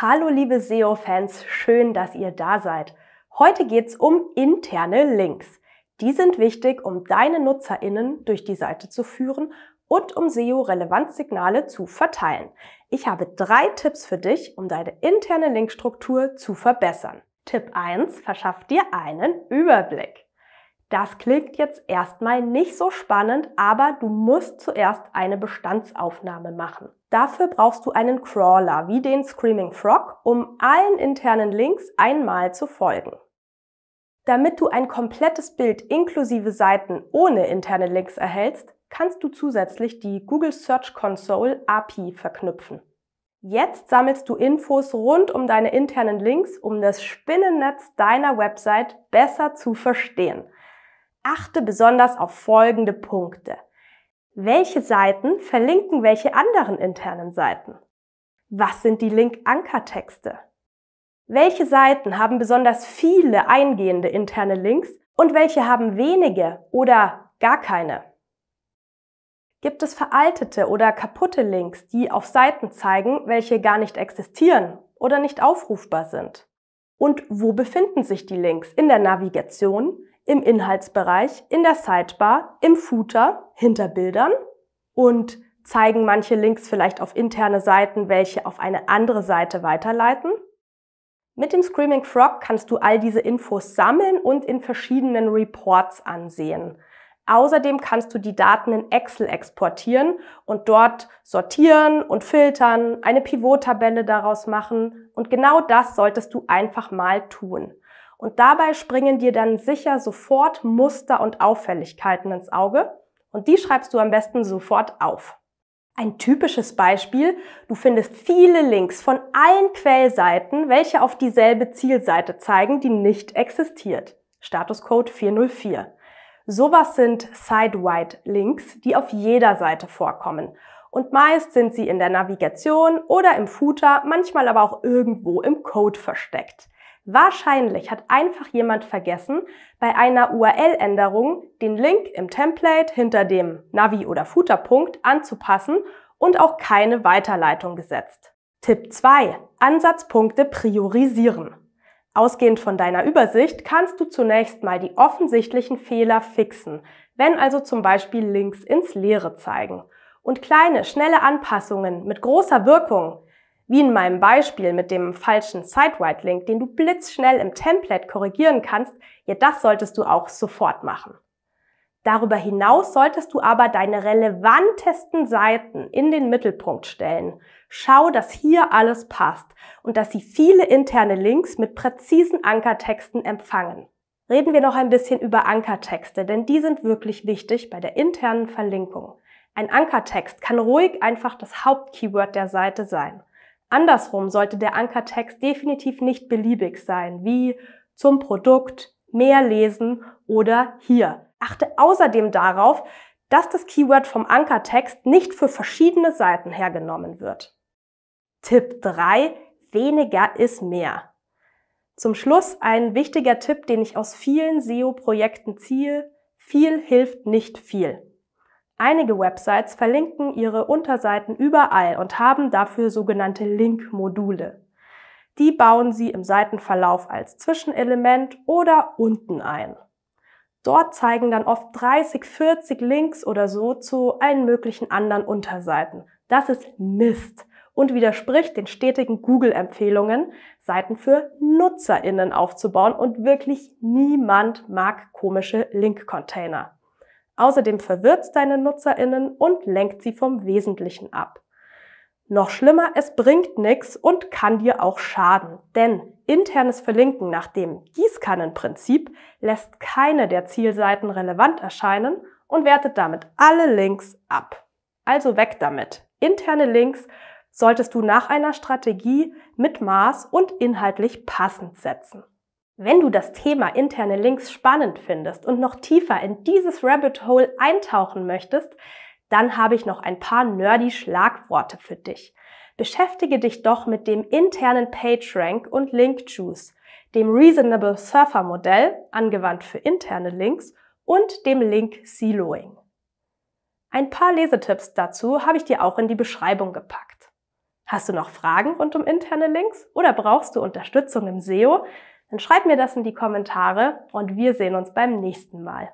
Hallo liebe SEO-Fans, schön, dass ihr da seid. Heute geht's um interne Links. Die sind wichtig, um deine Nutzerinnen durch die Seite zu führen und um SEO-Relevanzsignale zu verteilen. Ich habe drei Tipps für dich, um deine interne Linkstruktur zu verbessern. Tipp 1 verschafft dir einen Überblick. Das klingt jetzt erstmal nicht so spannend, aber du musst zuerst eine Bestandsaufnahme machen. Dafür brauchst du einen Crawler wie den Screaming Frog, um allen internen Links einmal zu folgen. Damit du ein komplettes Bild inklusive Seiten ohne interne Links erhältst, kannst du zusätzlich die Google Search Console API verknüpfen. Jetzt sammelst du Infos rund um deine internen Links, um das Spinnennetz deiner Website besser zu verstehen achte besonders auf folgende Punkte. Welche Seiten verlinken welche anderen internen Seiten? Was sind die link anker texte Welche Seiten haben besonders viele eingehende interne Links und welche haben wenige oder gar keine? Gibt es veraltete oder kaputte Links, die auf Seiten zeigen, welche gar nicht existieren oder nicht aufrufbar sind? Und wo befinden sich die Links? In der Navigation, im Inhaltsbereich, in der Sidebar, im Footer, hinter Bildern und zeigen manche Links vielleicht auf interne Seiten, welche auf eine andere Seite weiterleiten. Mit dem Screaming Frog kannst du all diese Infos sammeln und in verschiedenen Reports ansehen. Außerdem kannst du die Daten in Excel exportieren und dort sortieren und filtern, eine Pivot-Tabelle daraus machen. Und genau das solltest du einfach mal tun. Und dabei springen dir dann sicher sofort Muster und Auffälligkeiten ins Auge. Und die schreibst du am besten sofort auf. Ein typisches Beispiel, du findest viele Links von allen Quellseiten, welche auf dieselbe Zielseite zeigen, die nicht existiert. Statuscode 404. Sowas sind Site-Wide-Links, die auf jeder Seite vorkommen. Und meist sind sie in der Navigation oder im Footer, manchmal aber auch irgendwo im Code versteckt. Wahrscheinlich hat einfach jemand vergessen, bei einer URL-Änderung den Link im Template hinter dem Navi- oder Footerpunkt anzupassen und auch keine Weiterleitung gesetzt. Tipp 2. Ansatzpunkte priorisieren. Ausgehend von deiner Übersicht kannst du zunächst mal die offensichtlichen Fehler fixen, wenn also zum Beispiel Links ins Leere zeigen. Und kleine, schnelle Anpassungen mit großer Wirkung wie in meinem Beispiel mit dem falschen Site-Wide-Link, den du blitzschnell im Template korrigieren kannst, ja, das solltest du auch sofort machen. Darüber hinaus solltest du aber deine relevantesten Seiten in den Mittelpunkt stellen. Schau, dass hier alles passt und dass sie viele interne Links mit präzisen Ankertexten empfangen. Reden wir noch ein bisschen über Ankertexte, denn die sind wirklich wichtig bei der internen Verlinkung. Ein Ankertext kann ruhig einfach das Hauptkeyword der Seite sein. Andersrum sollte der Ankertext definitiv nicht beliebig sein, wie zum Produkt, mehr lesen oder hier. Achte außerdem darauf, dass das Keyword vom Ankertext nicht für verschiedene Seiten hergenommen wird. Tipp 3. Weniger ist mehr. Zum Schluss ein wichtiger Tipp, den ich aus vielen SEO-Projekten ziehe. Viel hilft nicht viel. Einige Websites verlinken ihre Unterseiten überall und haben dafür sogenannte Link-Module. Die bauen Sie im Seitenverlauf als Zwischenelement oder unten ein. Dort zeigen dann oft 30, 40 Links oder so zu allen möglichen anderen Unterseiten. Das ist Mist und widerspricht den stetigen Google-Empfehlungen, Seiten für NutzerInnen aufzubauen und wirklich niemand mag komische Link-Container. Außerdem verwirrt es deine NutzerInnen und lenkt sie vom Wesentlichen ab. Noch schlimmer, es bringt nichts und kann dir auch schaden, denn internes Verlinken nach dem Gießkannenprinzip lässt keine der Zielseiten relevant erscheinen und wertet damit alle Links ab. Also weg damit. Interne Links solltest du nach einer Strategie mit Maß und inhaltlich passend setzen. Wenn du das Thema interne Links spannend findest und noch tiefer in dieses Rabbit Hole eintauchen möchtest, dann habe ich noch ein paar nerdy Schlagworte für dich. Beschäftige dich doch mit dem internen PageRank und link dem Reasonable Surfer Modell, angewandt für interne Links, und dem Link Siloing. Ein paar Lesetipps dazu habe ich dir auch in die Beschreibung gepackt. Hast du noch Fragen rund um interne Links oder brauchst du Unterstützung im SEO? dann schreib mir das in die Kommentare und wir sehen uns beim nächsten Mal.